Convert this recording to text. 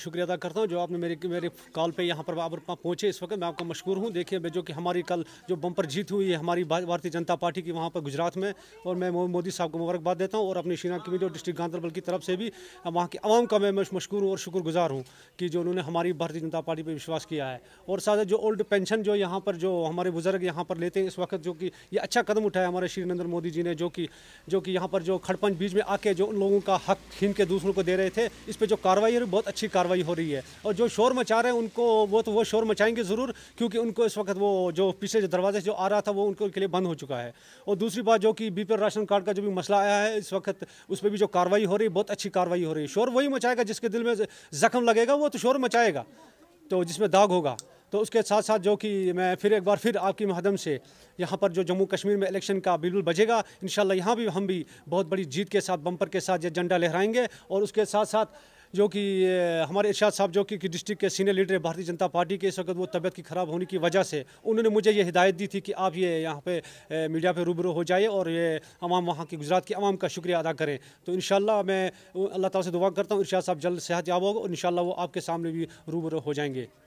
शुक्रिया अदा करता हूँ जो आपने मेरी मेरे कॉल पे यहाँ पर बाबर पहुँचे इस वक्त मैं आपका मशहूर हूँ देखिए मैं जो कि हमारी कल जो बम्पर जीत हुई है हमारी भारतीय जनता पार्टी की वहाँ पर गुजरात में और मैं मोदी साहब को मुबारकबाद देता हूँ और अपनी शीना की और डिस्ट्रिक्ट गांधरबल की तरफ से भी वहाँ की आवाम का मैं मशहूर हूँ और शुक्रगुजार हूँ कि जो उन्होंने हमारी भारतीय जनता पार्टी पर विश्वास किया है और साथ जो ओल्ड पेंशन जो यहाँ पर जो हमारे बुजुर्ग यहाँ पर लेते हैं इस वक्त जो कि ये अच्छा कदम उठाया हमारे श्री नरेंद्र मोदी जी ने जो कि जो कि यहाँ पर जो खड़पंच बीच में आके जो उन लोगों का हक छीन के दूसरों को दे रहे थे इस पर जो कार्रवाई है बहुत अच्छी कार्रवाई हो रही है और जो शोर मचा रहे हैं उनको वो तो वो शोर मचाएंगे ज़रूर क्योंकि उनको इस वक्त वो जो पीछे जो दरवाजे जो आ रहा था वो उनको के लिए बंद हो चुका है और दूसरी बात जो कि बी राशन कार्ड का जो भी मसला आया है इस वक्त उस पर भी जो कार्रवाई हो रही है बहुत अच्छी कार्रवाई हो रही है शोर वही मचाएगा जिसके दिल में जख्म लगेगा वो तो शोर मचाएगा तो जिसमें दाग होगा तो उसके साथ साथ जो कि मैं फिर एक बार फिर आपकी महदम से यहाँ पर जो जम्मू कश्मीर में इलेक्शन का बिल्कुल बजेगा इन यहाँ भी हम भी बहुत बड़ी जीत के साथ बम्पर के साथ ये झंडा लहराएंगे और उसके साथ साथ जो कि हमारे इर्शाद साहब जो कि डिस्ट्रिक्ट के सीनियर लीडर भारतीय जनता पार्टी के इस वक्त वो तबियत की ख़राब होने की वजह से उन्होंने मुझे ये हिदायत दी थी कि आप ये यहाँ पे मीडिया पे रूबरू हो जाइए और ये अवाम वहाँ की गुजरात की अवाम का शुक्रिया अदा करें तो इन मैं अल्लाह ताली से दुआ करता हूँ इर्शाद साहब जल्द सेहत याब होगा और इन वो आपके सामने भी रूबरू हो जाएंगे